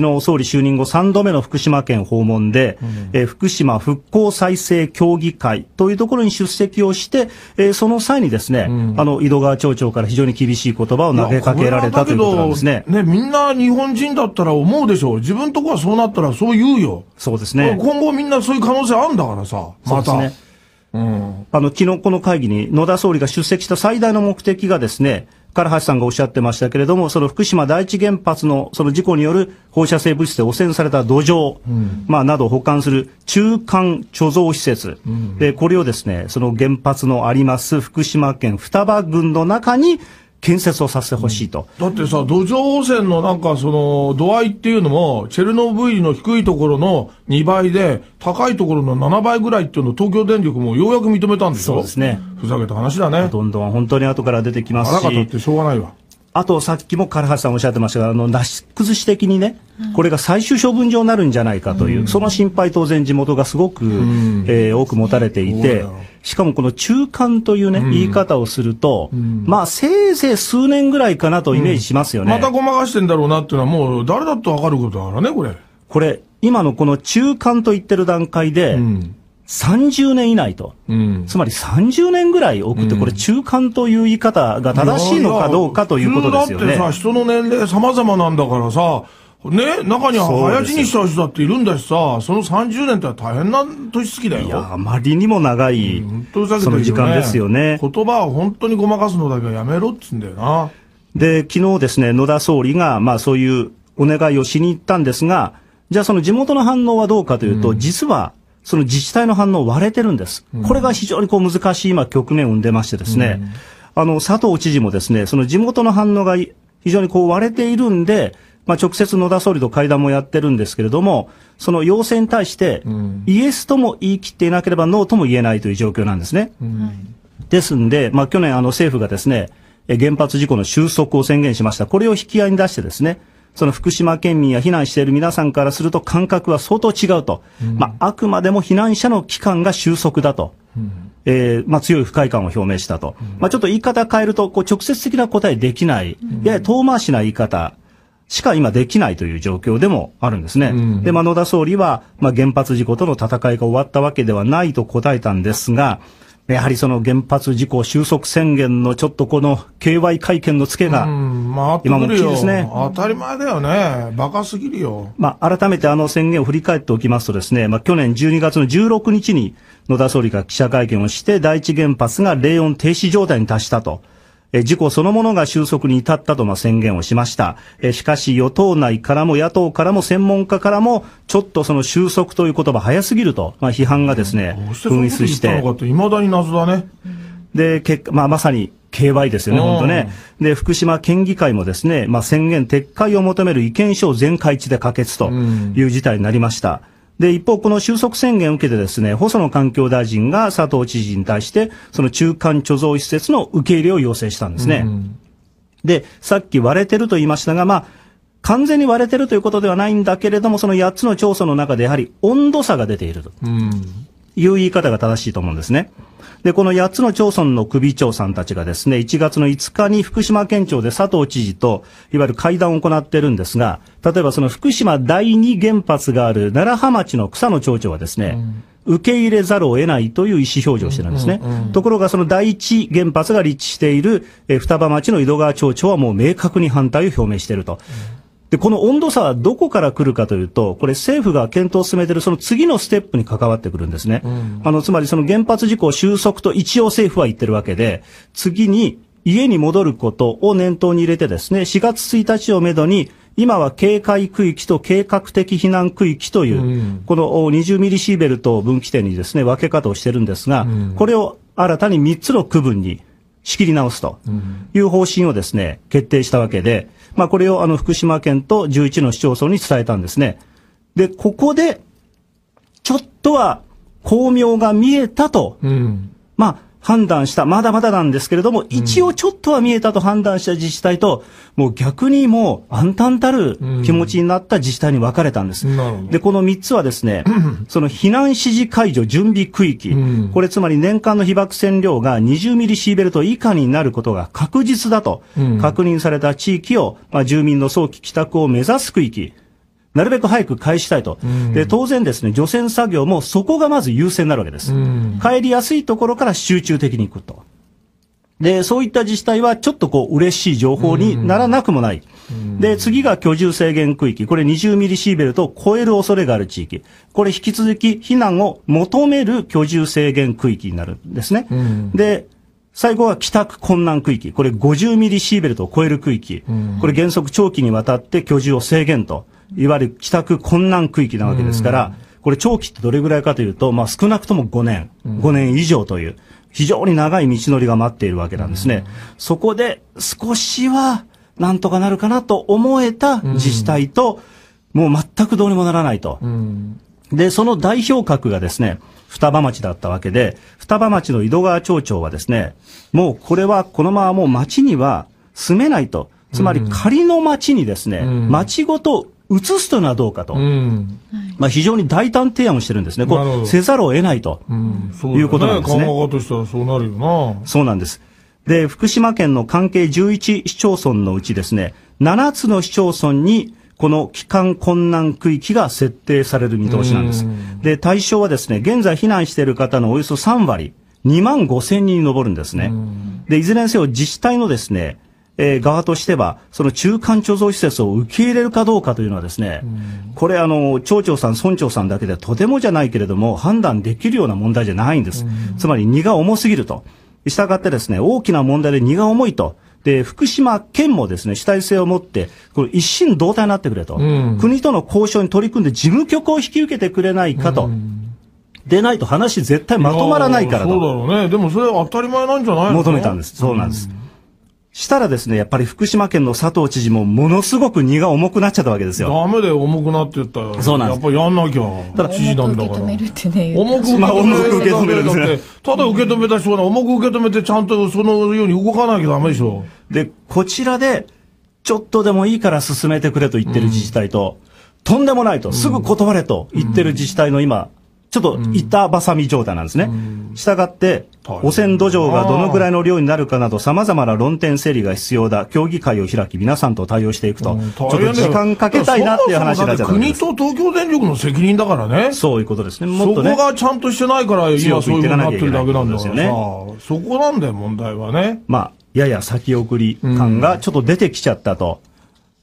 昨日総理就任後3度目の福島県訪問で、うん、え福島復興再生協議会というところに出席をして、えその際にですね、うん、あの井戸川町長から非常に厳しい言葉を投げかけられたということなんですね。ね、みんな日本人だったら思うでしょう。自分とこはそうなったらそう言うよ。そうですね。今後みんなそういう可能性あるんだからさ、また。ね。うん、あの昨日この会議に野田総理が出席した最大の目的がですね、唐橋さんがおっしゃってましたけれども、その福島第一原発のその事故による放射性物質で汚染された土壌、うん、まあ、などを保管する中間貯蔵施設、うん、でこれをですねその原発のあります福島県双葉郡の中に建設をさせてほしいと、うん、だってさ、土壌汚染のなんかその度合いっていうのも、チェルノブイリの低いところの2倍で、高いところの7倍ぐらいっていうのを東京電力もようやく認めたんでしょそうですね。ふざけた話だね。どんどん本当に後から出てきますし。腹が立ってしょうがないわ。あと、さっきも唐橋さんおっしゃってましたが、あの、なし崩し的にね、これが最終処分場になるんじゃないかという、うん、その心配当然地元がすごく、うん、えー、多く持たれていて、しかもこの中間というね、うん、言い方をすると、うん、まあ、せいぜい数年ぐらいかなとイメージしますよね。またごまかしてんだろうなっていうのはもう誰だってわかることだからね、これ。これ、今のこの中間と言ってる段階で、うん30年以内と、うん、つまり30年ぐらい遅くって、これ、中間という言い方が正しいのかどうかということですよね。いやいやだってさ、人の年齢様々なんだからさ、ね、中には早死にした人だっているんだしさ、その30年って大変な年月だよ。いや、あまりにも長い、うんね、その時間ですよね。言葉を本当にごまかすのだけはやめろっつうんだよな。で、昨日ですね、野田総理が、まあそういうお願いをしに行ったんですが、じゃあその地元の反応はどうかというと、うん、実はその自治体の反応割れてるんです。これが非常にこう難しい今局面を生んでましてですね、あの、佐藤知事もですね、その地元の反応が非常にこう割れているんで、まあ、直接野田総理と会談もやってるんですけれども、その要請に対して、イエスとも言い切っていなければノーとも言えないという状況なんですね。ですんで、まあ、去年あの政府がですね、原発事故の収束を宣言しました。これを引き合いに出してですね、その福島県民や避難している皆さんからすると感覚は相当違うと、うん、まあ、あくまでも避難者の期間が収束だと、うん、えー、まあ、強い不快感を表明したと、うん、まあ、ちょっと言い方変えると、こう直接的な答えできない、やや遠回しな言い方。しか今できないという状況でもあるんですね。で、まあ、野田総理は、まあ、原発事故との戦いが終わったわけではないと答えたんですが、やはりその原発事故収束宣言のちょっとこの KY 会見のツケが、今も大きいですね、当たり前だよね、バカすぎるよ。まあ、改めてあの宣言を振り返っておきますとですね、まあ、去年12月の16日に野田総理が記者会見をして、第一原発が冷温停止状態に達したと。事故そのものが収束に至ったとま宣言をしました。しかし与党内からも野党からも専門家からも、ちょっとその収束という言葉早すぎると、まあ、批判がですね、噴出して。いまだに謎だね。で、結果、まあ、まさに、KY ですよね、本当ね。で、福島県議会もですね、まあ、宣言撤回を求める意見書を全会一致で可決という事態になりました。うんで、一方、この収束宣言を受けてですね、細野環境大臣が佐藤知事に対して、その中間貯蔵施設の受け入れを要請したんですね。うん、で、さっき割れてると言いましたが、まあ、完全に割れてるということではないんだけれども、その8つの調査の中でやはり温度差が出ているという言い方が正しいと思うんですね。うんで、この8つの町村の首長さんたちがですね、1月の5日に福島県庁で佐藤知事と、いわゆる会談を行ってるんですが、例えばその福島第二原発がある楢葉町の草野町長はですね、うん受け入れざるを得ないという意思表示をしてるんですね。うんうん、ところがその第一原発が立地している、え双葉町の井戸川町長はもう明確に反対を表明していると。で、この温度差はどこから来るかというと、これ政府が検討を進めているその次のステップに関わってくるんですね。うん、あの、つまりその原発事故収束と一応政府は言ってるわけで、次に家に戻ることを念頭に入れてですね、4月1日をめどに、今は警戒区域と計画的避難区域という、この20ミリシーベルトを分岐点にですね、分け方をしてるんですが、これを新たに3つの区分に仕切り直すという方針をですね、決定したわけで、まあ、これをあの福島県と11の市町村に伝えたんですね。で、ここで、ちょっとは巧妙が見えたと、うん、まあ、判断した、まだまだなんですけれども、一応ちょっとは見えたと判断した自治体と、もう逆にもう暗淡たる気持ちになった自治体に分かれたんです。で、この3つはですね、その避難指示解除準備区域、これつまり年間の被爆線量が20ミリシーベルト以下になることが確実だと確認された地域を、ま住民の早期帰宅を目指す区域、なるべく早く返したいと。で、当然ですね、除染作業もそこがまず優先になるわけです。帰りやすいところから集中的に行くと。で、そういった自治体はちょっとこう嬉しい情報にならなくもない。で、次が居住制限区域。これ20ミリシーベルトを超える恐れがある地域。これ引き続き避難を求める居住制限区域になるんですね。で、最後は帰宅困難区域。これ50ミリシーベルトを超える区域。これ原則長期にわたって居住を制限と。いわゆる帰宅困難区域なわけですから、これ長期ってどれぐらいかというと、まあ少なくとも5年、5年以上という、非常に長い道のりが待っているわけなんですね。そこで少しはなんとかなるかなと思えた自治体と、もう全くどうにもならないと。で、その代表格がですね、双葉町だったわけで、双葉町の井戸川町長はですね、もうこれはこのままもう町には住めないと。つまり仮の町にですね、町ごと移すというのはどうかと、うん、まあ、非常に大胆提案をしてるんですね、こうせざるを得ないと、うん、いうことなんですね。としてはそうなるよな。そうなんです。で、福島県の関係11市町村のうちですね、7つの市町村に、この帰還困難区域が設定される見通しなんです。で、対象はですね、現在避難している方のおよそ3割、2万5千人に上るんですね。で、いずれにせよ自治体のですね、えー、側としては、その中間貯蔵施設を受け入れるかどうかというのはですね、これあの、町長さん、村長さんだけではとてもじゃないけれども、判断できるような問題じゃないんです。つまり荷が重すぎると。したがってですね、大きな問題で荷が重いと。で、福島県もですね、主体性を持って、これ一心同体になってくれと、うん、国との交渉に取り組んで事務局を引き受けてくれないかと。うんでないと話絶対まとまらないからと。そうだろうね。でもそれは当たり前なんじゃないの求めたんです。そうなんです。うしたらですね、やっぱり福島県の佐藤知事もものすごく荷が重くなっちゃったわけですよ。ダメで重くなって言ったよ。そうなんです。やっぱやんなきゃ。ただ、知事なんだから。重く受け止めるってね。重く受け止める、ただ受け止めた人が、ね、重く受け止めてちゃんとそのように動かなきゃダメでしょ。で、こちらで、ちょっとでもいいから進めてくれと言ってる自治体と、うん、とんでもないと、すぐ断れと言ってる自治体の今、うんちょっと板挟み状態なんですね。したがって、汚染土壌がどのぐらいの量になるかなど、様々な論点整理が必要だ。協議会を開き、皆さんと対応していくと。ちょっと時間かけたいなっていう話になっちゃった。国と東京電力の責任だからね。そういうことですね。もっとね。そこがちゃんとしてないから、今そういうふになってるだけなんですよね。そこなんだよ、問題はね。まあ、やや先送り感がちょっと出てきちゃったと。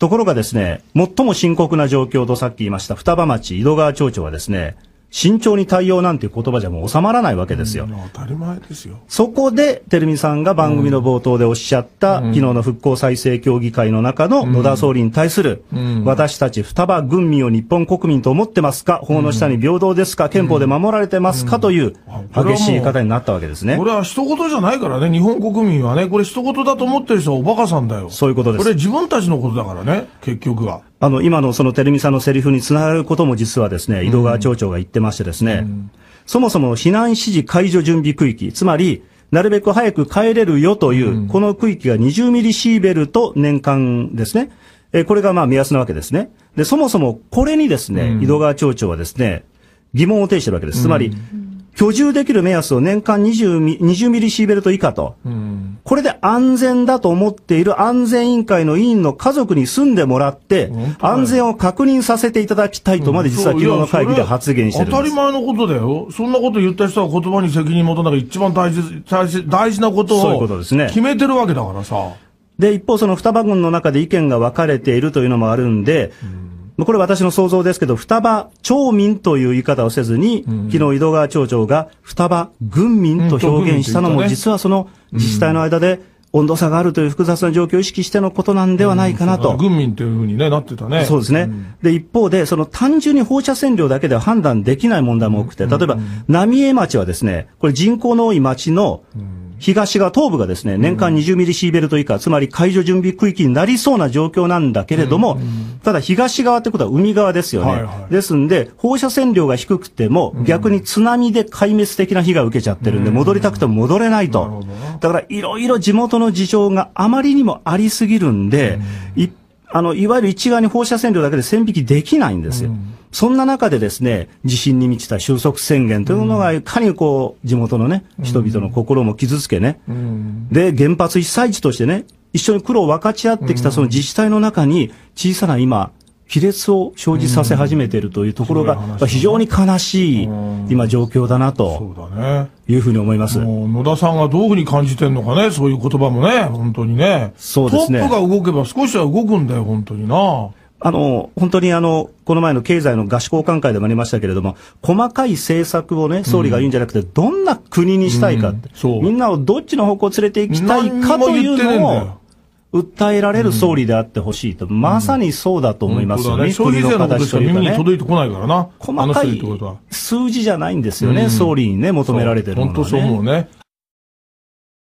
ところがですね、最も深刻な状況とさっき言いました双葉町井戸川町長はですね、慎重に対応なんていう言葉じゃもう収まらないわけですよ。当たり前ですよ。そこで、てるみさんが番組の冒頭でおっしゃった、昨日の復興再生協議会の中の野田総理に対する、私たち双葉軍民を日本国民と思ってますか法の下に平等ですか憲法で守られてますかという激しい方になったわけですね。これは一言じゃないからね、日本国民はね、これ一言だと思ってる人はおバカさんだよ。そういうことです。これ自分たちのことだからね、結局は。あの、今のその照美さんのセリフにつながることも実はですね、井戸川町長が言ってましてですね、うん、そもそも避難指示解除準備区域、つまり、なるべく早く帰れるよという、この区域が20ミリシーベルト年間ですね。え、これがまあ目安なわけですね。で、そもそもこれにですね、うん、井戸川町長はですね、疑問を呈してるわけです。つまり、居住できる目安を年間20ミ ,20 ミリシーベルト以下と、うん、これで安全だと思っている安全委員会の委員の家族に住んでもらって、安全を確認させていただきたいとまで実は昨日の会議で発言してる、うん、当たり前のことだよ。そんなこと言った人は言葉に責任持たない一番大事大事大事なことを決めてるわけだからさ。で、一方その双葉軍の中で意見が分かれているというのもあるんで、うんまあ、これ私の想像ですけど、双葉町民という言い方をせずに、うん、昨日井戸川町長が双葉軍民と表現したのも、実はその自治体の間で、温度差があるという複雑な状況を意識してのことなんではないかなと。うん、軍民というふうに、ね、なってたね。そうですね。うん、で、一方で、その単純に放射線量だけでは判断できない問題も多くて、例えば、浪江町はですね、これ人口の多い町の、東側、東部がですね、年間20ミリシーベルト以下、つまり解除準備区域になりそうな状況なんだけれども、ただ東側ってことは海側ですよね。ですんで、放射線量が低くても、逆に津波で壊滅的な被害を受けちゃってるんで、戻りたくても戻れないと。だから、いろいろ地元の事情があまりにもありすぎるんで、いあの、いわゆる一側に放射線量だけで線引きできないんですよ。そんな中でですね、地震に満ちた収束宣言というものが、いかにこう、地元のね、人々の心も傷つけね、で、原発被災地としてね、一緒に苦労を分かち合ってきたその自治体の中に、小さな今、亀裂を生じさせ始めているというところが、非常に悲しい、今、状況だなというふうに思います、うんね、野田さんがどういうふうに感じてるのかね、そういう言葉もね、本当にね、そうですねトップが動けば、少しは動くんだよ、本当にな。あの、本当にあの、この前の経済の合宿交換会でもありましたけれども、細かい政策をね、総理が言うんじゃなくて、どんな国にしたいか、うん、みんなをどっちの方向を連れて行きたいかというのを、訴えられる総理であってほしいと、うん、まさにそうだと思いますよね。うん、ね消費税の形と耳に届いてこないからな。細かい数字じゃないんですよね、うん、総理にね、求められてるのは、ね、本当そう思うね。